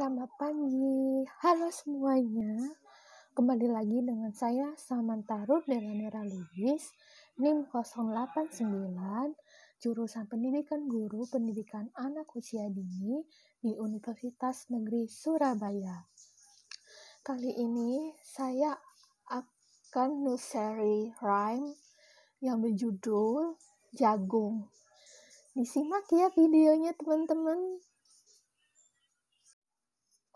Selamat pagi, halo semuanya. Kembali lagi dengan saya Samantha dalam Delanera Lubis, NIM 089, jurusan Pendidikan Guru Pendidikan Anak Usia Dini di Universitas Negeri Surabaya. Kali ini saya akan nuseri rhyme yang berjudul Jagung. Disimak ya videonya teman-teman.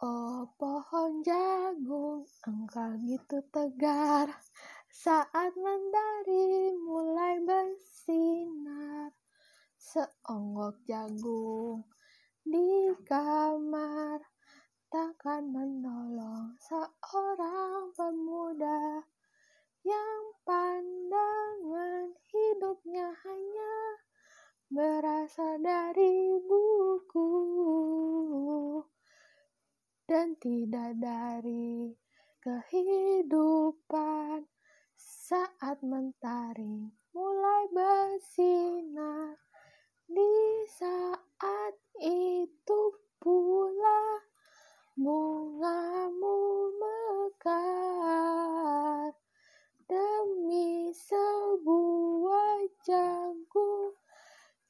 Oh pohon jagung, engkau gitu tegar saat mentari mulai bersinar. Seonggok jagung di kamar takkan menolong seorang pemuda yang pandangan hidupnya hanya ber dan tidak dari kehidupan saat mentari mulai bersinar di saat itu pula bungamu mekar demi sebuah jagung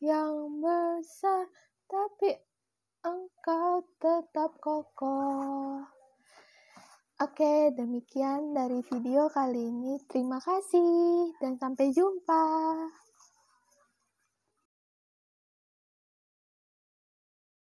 yang besar tapi tetap kokoh. Oke, demikian dari video kali ini. Terima kasih dan sampai jumpa.